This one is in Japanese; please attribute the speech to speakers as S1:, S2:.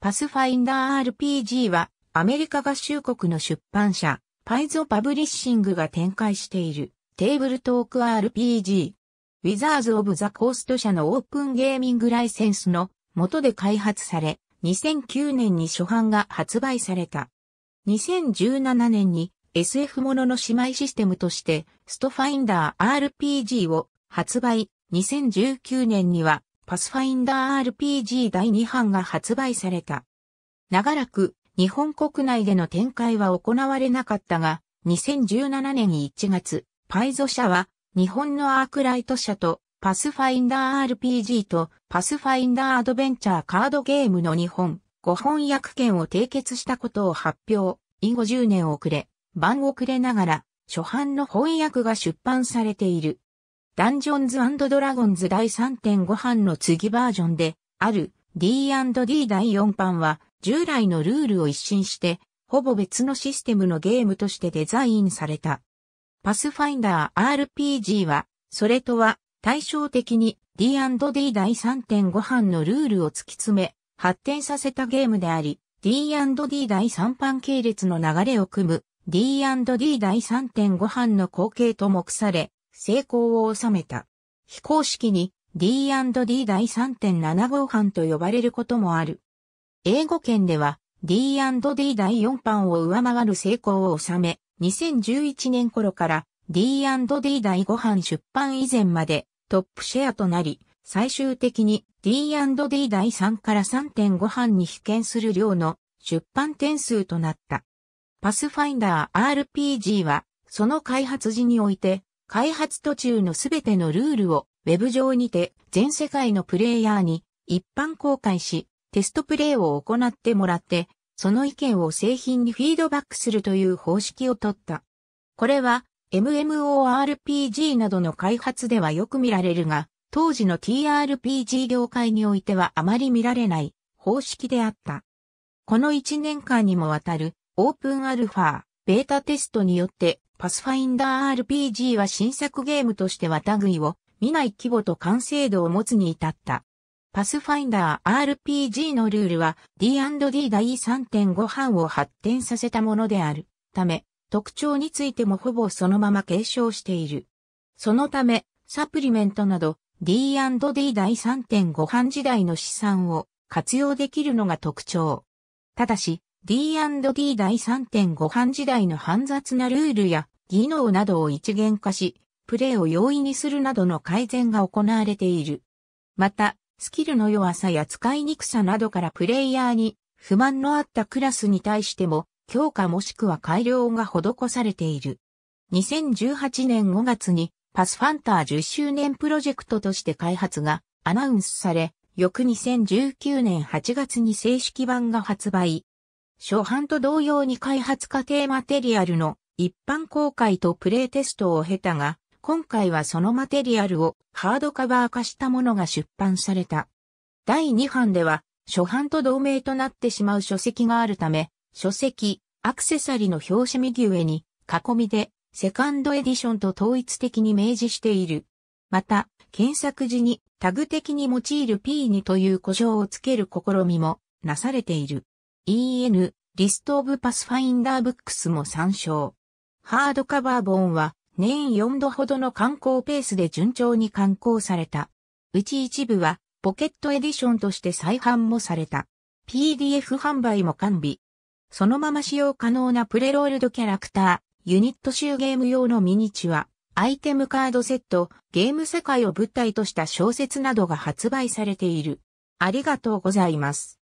S1: パスファインダー RPG はアメリカ合衆国の出版社パイゾパブリッシングが展開しているテーブルトーク RPG。ウィザーズ・オブ・ザ・コースト社のオープンゲーミングライセンスの元で開発され、2009年に初版が発売された。2017年に SF ものの姉妹システムとして、ストファインダー RPG を発売。2019年にはパスファインダー RPG 第2版が発売された。長らく日本国内での展開は行われなかったが、2017年1月、パイゾ社は日本のアークライト社とパスファインダー RPG とパスファインダーアドベンチャーカードゲームの日本5本訳権を締結したことを発表。以後10年遅れ、版遅れながら初版の翻訳が出版されている。ダンジョンズドラゴンズ第3.5版の次バージョンで、ある D&D 第4版は、従来のルールを一新して、ほぼ別のシステムのゲームとしてデザインされた。パスファインダー RPG は、それとは対照的に D&D 第3.5版のルールを突き詰め、発展させたゲームであり、D&D 第3版系列の流れを組む D&D 第3.5版の後継と目され、成功を収めた。非公式に D&D 第3.7 5版と呼ばれることもある。英語圏では D&D 第4版を上回る成功を収め、2011年頃から D&D 第5版出版以前までトップシェアとなり、最終的に D&D 第3から3.5版に被験する量の出版点数となった。パスファインダー RPG は、その開発時において開発途中のすべてのルールを Web 上にて全世界のプレイヤーに一般公開し、テストプレイを行ってもらって、その意見を製品にフィードバックするという方式をとった。これは MMORPG などの開発ではよく見られるが、当時の TRPG 業界においてはあまり見られない方式であった。この1年間にもわたるオープンアルファ、ベータテストによってパスファインダー RPG は新作ゲームとしては類を見ない規模と完成度を持つに至った。パスファインダー RPG のルールは D&D 第3.5版を発展させたものであるため、特徴についてもほぼそのまま継承している。そのため、サプリメントなど D&D 第3.5版時代の資産を活用できるのが特徴。ただし、D&D 第3.5版時代の煩雑なルールや技能などを一元化し、プレイを容易にするなどの改善が行われている。また、スキルの弱さや使いにくさなどからプレイヤーに不満のあったクラスに対しても強化もしくは改良が施されている。2018年5月にパスファンター10周年プロジェクトとして開発がアナウンスされ、翌2019年8月に正式版が発売。初版と同様に開発過程マテリアルの一般公開とプレイテストを経たが、今回はそのマテリアルをハードカバー化したものが出版された。第2版では、初版と同名となってしまう書籍があるため、書籍、アクセサリの表紙右上に、囲みで、セカンドエディションと統一的に明示している。また、検索時にタグ的に用いる P2 という故障をつける試みもなされている。EN リストオブパスファインダーブックスも参照。ハードカバー本は年4度ほどの観光ペースで順調に刊行された。うち一部はポケットエディションとして再販もされた。PDF 販売も完備。そのまま使用可能なプレロールドキャラクター、ユニット集ゲーム用のミニチュア、アイテムカードセット、ゲーム世界を舞台とした小説などが発売されている。ありがとうございます。